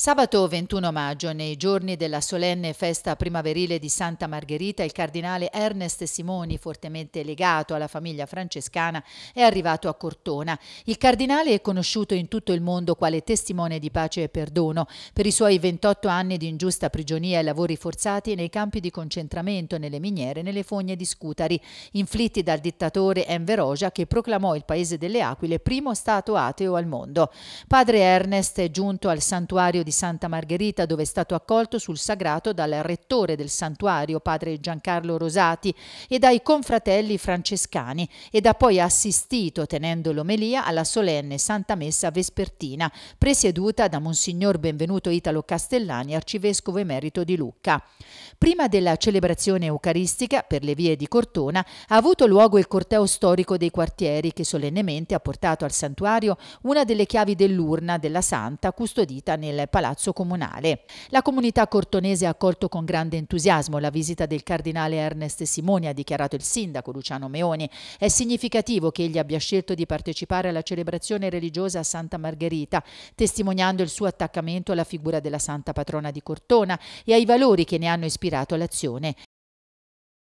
Sabato 21 maggio, nei giorni della solenne festa primaverile di Santa Margherita, il cardinale Ernest Simoni, fortemente legato alla famiglia francescana, è arrivato a Cortona. Il cardinale è conosciuto in tutto il mondo quale testimone di pace e perdono per i suoi 28 anni di ingiusta prigionia e lavori forzati nei campi di concentramento, nelle miniere nelle fogne di Scutari, inflitti dal dittatore Enver Hoxha che proclamò il paese delle Aquile primo stato ateo al mondo. Padre Ernest è giunto al santuario di di Santa Margherita dove è stato accolto sul sagrato dal rettore del santuario, padre Giancarlo Rosati, e dai confratelli francescani ed ha poi assistito, tenendo l'omelia, alla solenne Santa Messa Vespertina, presieduta da Monsignor Benvenuto Italo Castellani, arcivescovo emerito di Lucca. Prima della celebrazione eucaristica, per le vie di Cortona, ha avuto luogo il corteo storico dei quartieri che solennemente ha portato al santuario una delle chiavi dell'urna della Santa custodita nel Palazzo Comunale. La comunità cortonese ha accolto con grande entusiasmo la visita del cardinale Ernest Simoni, ha dichiarato il sindaco Luciano Meoni. È significativo che egli abbia scelto di partecipare alla celebrazione religiosa a Santa Margherita, testimoniando il suo attaccamento alla figura della Santa Patrona di Cortona e ai valori che ne hanno ispirato l'azione.